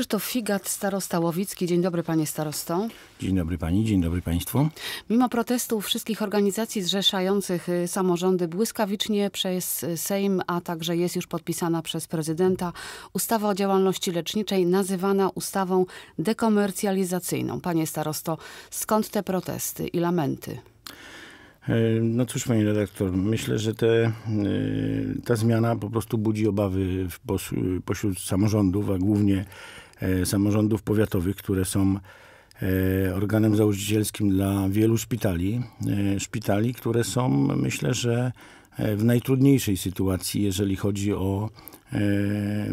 Krzysztof Figat, starosta Łowicki. Dzień dobry panie starosto. Dzień dobry pani, dzień dobry państwu. Mimo protestów wszystkich organizacji zrzeszających y, samorządy błyskawicznie przez y, Sejm, a także jest już podpisana przez prezydenta ustawa o działalności leczniczej nazywana ustawą dekomercjalizacyjną. Panie starosto, skąd te protesty i lamenty? E, no cóż, pani redaktor, myślę, że te, e, ta zmiana po prostu budzi obawy w, pośród samorządów, a głównie E, samorządów powiatowych, które są e, organem założycielskim dla wielu szpitali. E, szpitali, które są, myślę, że w najtrudniejszej sytuacji, jeżeli chodzi o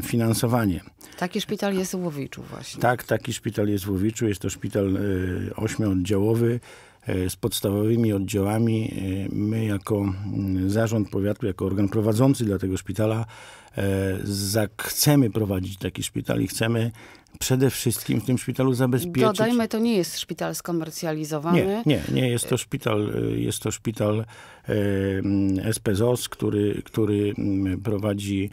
finansowanie. Taki szpital jest w Łowiczu właśnie. Tak, taki szpital jest w Łowiczu. Jest to szpital ośmiodziałowy z podstawowymi oddziałami. My jako mm, zarząd powiatu, jako organ prowadzący dla tego szpitala E, chcemy prowadzić taki szpital i chcemy przede wszystkim w tym szpitalu zabezpieczyć. Dodajmy, to nie jest szpital skomercjalizowany. Nie, nie, nie jest to szpital, e, jest to szpital SPZOS, e, mm, który, który mm, prowadzi,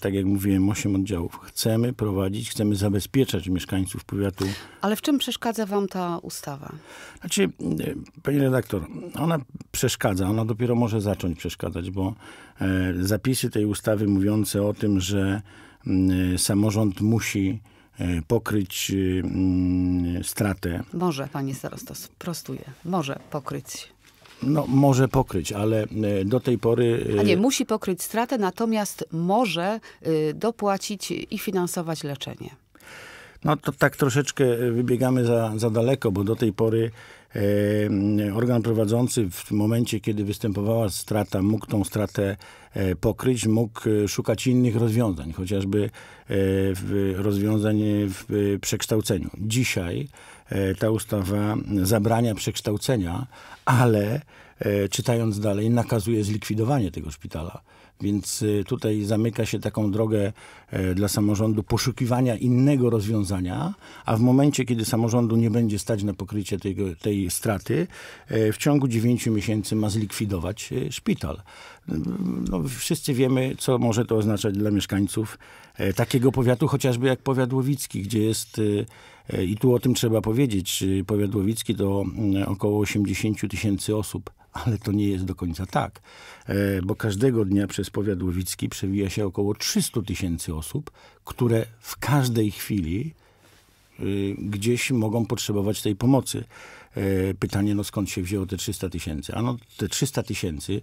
tak jak mówiłem, 8 oddziałów. Chcemy prowadzić, chcemy zabezpieczać mieszkańców powiatu. Ale w czym przeszkadza wam ta ustawa? Znaczy, pani redaktor, ona przeszkadza, ona dopiero może zacząć przeszkadzać, bo zapisy tej ustawy mówią mówiące o tym, że mm, samorząd musi e, pokryć e, mm, stratę. Może, panie starostos, prostuje? może pokryć no, może pokryć, ale e, do tej pory. A nie, musi pokryć stratę, natomiast może dopłacić i finansować leczenie. No to tak troszeczkę wybiegamy za, za daleko, bo do tej pory organ prowadzący w momencie, kiedy występowała strata, mógł tą stratę e, pokryć, mógł e, szukać innych rozwiązań, chociażby e, rozwiązań w przekształceniu. Dzisiaj ta ustawa zabrania przekształcenia, ale E, czytając dalej, nakazuje zlikwidowanie tego szpitala. Więc e, tutaj zamyka się taką drogę e, dla samorządu poszukiwania innego rozwiązania, a w momencie, kiedy samorządu nie będzie stać na pokrycie tego, tej straty, w ciągu 9 miesięcy ma zlikwidować szpital. No, wszyscy wiemy, co może to oznaczać dla mieszkańców takiego powiatu, chociażby jak powiat łowicki, gdzie jest E, I tu o tym trzeba powiedzieć. Powiadłowicki to mm, około 80 tysięcy osób, ale to nie jest do końca tak, e, bo każdego dnia przez Powiadłowicki przewija się około 300 tysięcy osób, które w każdej chwili y, gdzieś mogą potrzebować tej pomocy. E, pytanie, no skąd się wzięło te 300 tysięcy? Ano te 300 tysięcy,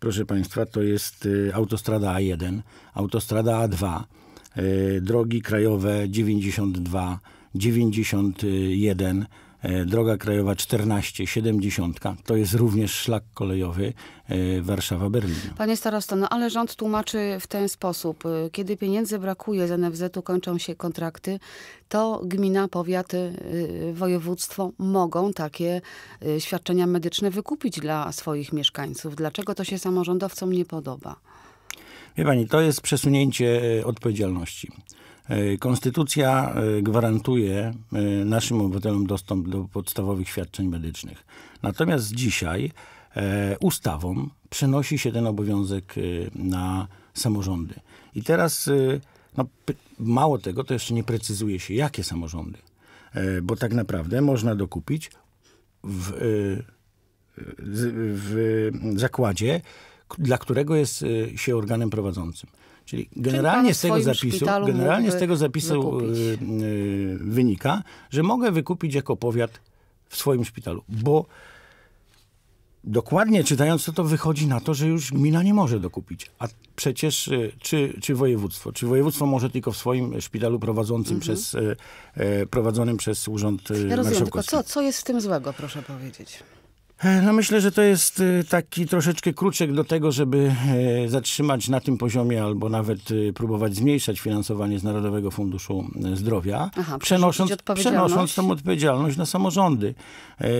proszę Państwa, to jest y, autostrada A1, autostrada A2, y, drogi krajowe 92, 91 e, droga krajowa 14, 70, to jest również szlak kolejowy e, Warszawa-Berlin. Panie starosto, no ale rząd tłumaczy w ten sposób. E, kiedy pieniędzy brakuje z NFZ-u, kończą się kontrakty, to gmina, powiat, województwo mogą takie świadczenia medyczne wykupić dla swoich mieszkańców. Dlaczego to się samorządowcom nie podoba? Wie pani, to jest przesunięcie odpowiedzialności. E, konstytucja e, gwarantuje e, naszym obywatelom dostęp do podstawowych świadczeń medycznych. Natomiast dzisiaj ustawą przenosi się ten obowiązek na samorządy. I teraz, no, mało tego, to jeszcze nie precyzuje się, jakie samorządy. Bo tak naprawdę można dokupić w, w zakładzie, dla którego jest się organem prowadzącym. Czyli generalnie, Czyli z, tego zapisu, generalnie z tego zapisu y, y, wynika, że mogę wykupić jako powiat w swoim szpitalu, bo dokładnie czytając to, to wychodzi na to, że już gmina nie może dokupić. A przecież y, czy, czy województwo? Czy województwo może tylko w swoim szpitalu prowadzącym mhm. przez, prowadzonym przez Urząd ja rozumiem, Tylko co, co jest w tym złego, proszę powiedzieć? E, no myślę, że to jest e, taki troszeczkę kruczek do tego, żeby e, zatrzymać na tym poziomie albo nawet próbować zmniejszać finansowanie z Narodowego Funduszu Zdrowia, Aha, przenosząc, przenosząc tą odpowiedzialność na samorządy.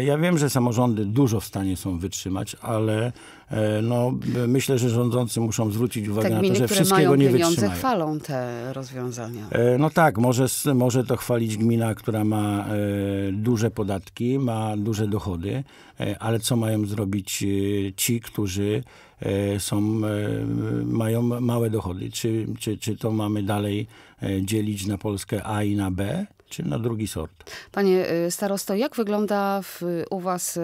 Ja wiem, że samorządy dużo w stanie są wytrzymać, ale E, no, myślę, że rządzący muszą zwrócić uwagę tak, na to, że wszystkiego nie wytrzymają. pieniądze chwalą te rozwiązania. E, no tak, może, może to chwalić gmina, która ma e, duże podatki, ma duże dochody, ale co mają zrobić ci, którzy są, mają małe dochody? Czy, czy, czy to mamy dalej dzielić na Polskę A i na B? czy na drugi sort. Panie y, starosto, jak wygląda w, u was y,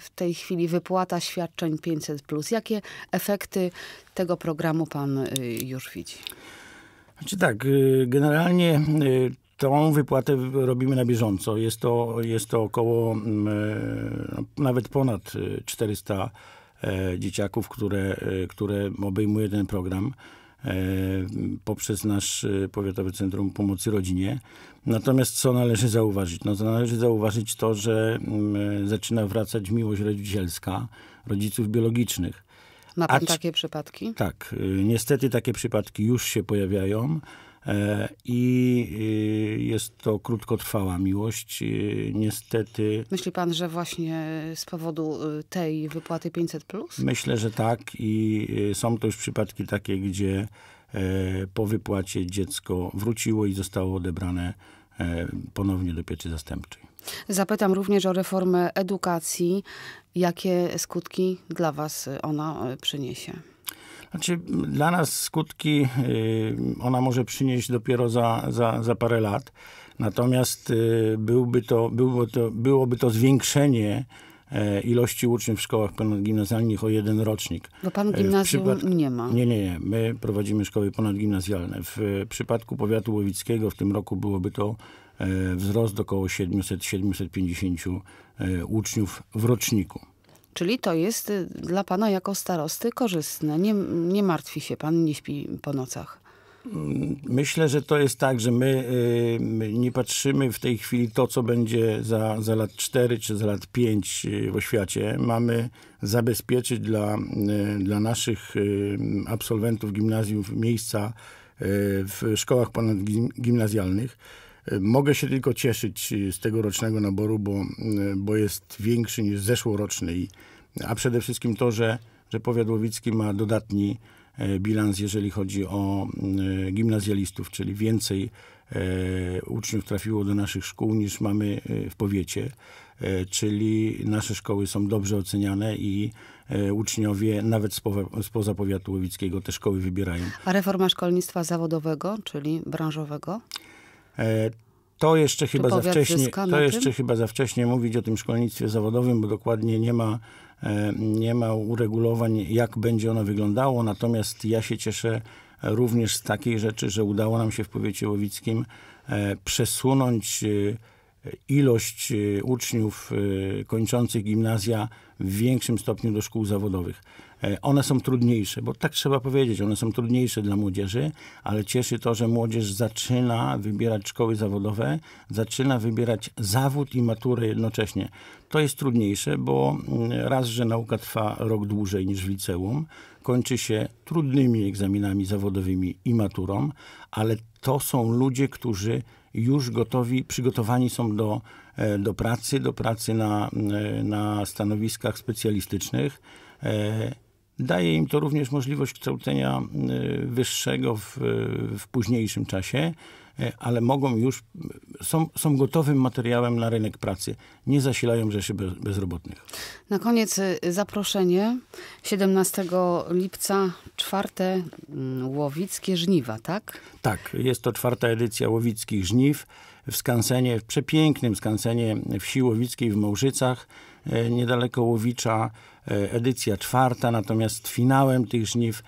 w tej chwili wypłata świadczeń 500+. Jakie efekty tego programu pan y, już widzi? Znaczy tak, generalnie tą wypłatę robimy na bieżąco. Jest to, jest to około mm, e, no, nawet ponad 400 e, dzieciaków, które, e, które obejmuje ten program. E, poprzez nasz e, Powiatowe Centrum Pomocy Rodzinie. Natomiast co należy zauważyć? No, należy zauważyć to, że mm, e, zaczyna wracać miłość rodzicielska rodziców biologicznych. Ma pan Acz... takie przypadki? Tak. Y, niestety takie przypadki już się pojawiają. E, I y, jest to krótkotrwała miłość. Y, niestety. Myśli pan, że właśnie y, z powodu tej wypłaty 500? Plus? Myślę, że tak. I są to już przypadki takie, gdzie e, po wypłacie dziecko wróciło i zostało odebrane e, ponownie do pieczy zastępczej. Zapytam również o reformę edukacji. Jakie skutki dla Was ona przyniesie? Znaczy, dla nas skutki y, ona może przynieść dopiero za, za, za parę lat. Natomiast y, byłby to, byłby to, byłoby to zwiększenie e, ilości uczniów w szkołach ponadgimnazjalnych o jeden rocznik. Bo no, pan e, gimnazjum przypad... nie ma. Nie, nie, nie. My prowadzimy szkoły ponadgimnazjalne. W e, przypadku powiatu łowickiego w tym roku byłoby to wzrost około 700-750 uczniów w roczniku. Czyli to jest y, dla pana jako starosty korzystne. Nie, nie martwi się pan, nie śpi po nocach. Myślę, że to jest tak, że my, y, my, nie patrzymy w tej chwili to, co będzie za, za lat 4 czy za lat 5 y, w oświacie. Mamy zabezpieczyć dla, dla naszych absolwentów gimnazjów miejsca w szkołach ponadgimnazjalnych. Mogę się tylko cieszyć y, z tegorocznego naboru, bo, y, bo jest większy niż zeszłoroczny. A przede wszystkim to, że, że powiat łowicki ma dodatni e, bilans, jeżeli chodzi o y, gimnazjalistów, czyli więcej e, uczniów trafiło do naszych szkół niż mamy e, w powiecie. Czyli nasze szkoły są dobrze oceniane i uczniowie nawet spoza powiatu łowickiego te szkoły wybierają. A reforma szkolnictwa zawodowego, czyli branżowego? E, to jeszcze, chyba za wcześnie, to jeszcze chyba za wcześnie mówić o tym szkolnictwie zawodowym, bo dokładnie nie ma, e, nie ma uregulowań, jak będzie ono wyglądało. Natomiast ja się cieszę również z takiej rzeczy, że udało nam się w powiecie łowickim e, przesunąć ilość y, uczniów y, kończących gimnazja w większym stopniu do szkół zawodowych. E, one są trudniejsze, bo tak trzeba powiedzieć, one są trudniejsze dla młodzieży, ale cieszy to, że młodzież zaczyna wybierać szkoły zawodowe, zaczyna wybierać zawód i maturę jednocześnie. To jest trudniejsze, bo mm, raz, że nauka trwa rok dłużej niż w liceum, kończy się trudnymi egzaminami zawodowymi i maturą, ale to są ludzie, którzy już gotowi, przygotowani są do, e, do pracy, do pracy na, e, na stanowiskach specjalistycznych. E, daje im to również możliwość kształcenia wyższego w, w późniejszym czasie. E, ale mogą już, są, są gotowym materiałem na rynek pracy. Nie zasilają rzeszy bezrobotnych. Na koniec y, zaproszenie. 17 lipca czwarte mm, łowickie żniwa, tak? Tak, jest to czwarta edycja łowickich żniw w skansenie, w przepięknym skansenie wsi łowickiej w Małżycach, e, niedaleko Łowicza, e, edycja czwarta, natomiast finałem tych żniw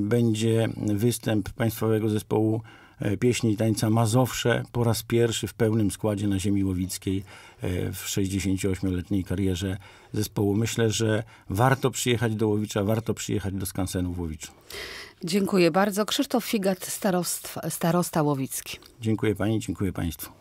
będzie występ Państwowego Zespołu E, pieśni i tańca Mazowsze po raz pierwszy w pełnym składzie na ziemi łowickiej e, w 68-letniej karierze zespołu. Myślę, że warto przyjechać do Łowicza, warto przyjechać do skansenu w Łowiczu. Dziękuję bardzo. Krzysztof Figat, starosta Łowicki. Dziękuję pani, dziękuję państwu.